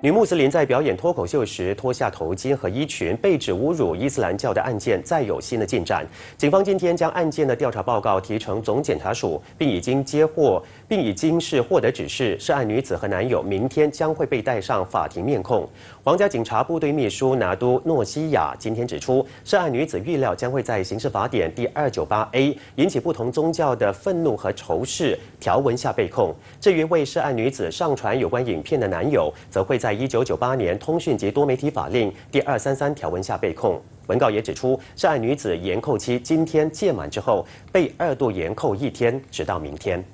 女穆斯林在表演脱口秀时脱下头巾和衣裙，被指侮辱伊斯兰教的案件再有新的进展。警方今天将案件的调查报告提呈总检察署，并已经接获，并已经是获得指示，涉案女子和男友明天将会被带上法庭面控。皇家警察部队秘书拿都诺西亚今天指出，涉案女子预料将会在刑事法典第二九八 A 引起不同宗教的愤怒和仇视条文下被控。至于为涉案女子上传有关影片的男友，则会在。在一九九八年通讯及多媒体法令第二三三条文下被控。文告也指出，涉案女子延扣期今天届满之后，被二度延扣一天，直到明天。